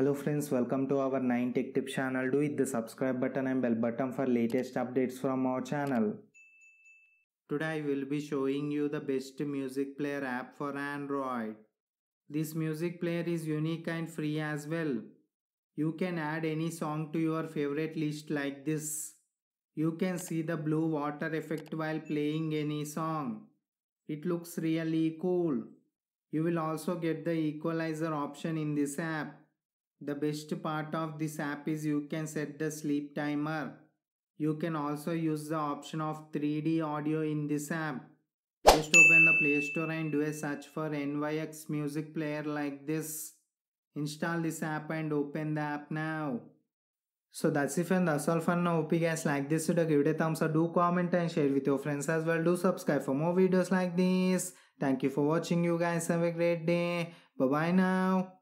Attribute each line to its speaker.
Speaker 1: hello friends welcome to our 9 tech tip channel do hit the subscribe button and bell button for latest updates from our channel today i will be showing you the best music player app for android this music player is unique and free as well you can add any song to your favorite list like this you can see the blue water effect while playing any song. It looks really cool. You will also get the equalizer option in this app. The best part of this app is you can set the sleep timer. You can also use the option of 3D audio in this app. Just open the Play Store and do a search for NYX music player like this. Install this app and open the app now. So that's it and that's all for now. Hope you guys like this video. Give it a thumbs up, do comment and share with your friends as well. Do subscribe for more videos like this. Thank you for watching you guys. Have a great day. Bye bye now.